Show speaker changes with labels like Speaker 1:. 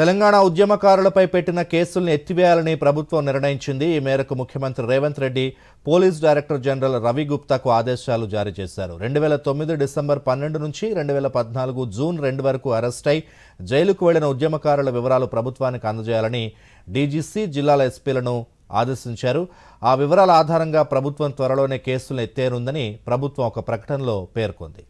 Speaker 1: తెలంగాణ ఉద్యమకారులపై పెట్టిన కేసుల్ని ఎత్తివేయాలని ప్రభుత్వం నిర్ణయించింది ఈ మేరకు ముఖ్యమంత్రి Revanth Reddy police director general Ravi గుప్తాకు ఆదేశాలు జారీ చేశారు రెండు వేల తొమ్మిది డిసెంబర్ పన్నెండు నుంచి రెండు వేల పద్నాలుగు జూన్ రెండు వరకు అరెస్ట్ అయి జైలుకు వెళ్లిన ఉద్యమకారుల వివరాలు ప్రభుత్వానికి అందజేయాలని డీజీసీ జిల్లాల ఎస్పీలను ఆదేశించారు ఆ వివరాల ఆధారంగా ప్రభుత్వం త్వరలోనే కేసులు ఎత్తేనుందని ప్రభుత్వం ఒక ప్రకటనలో పేర్కొంది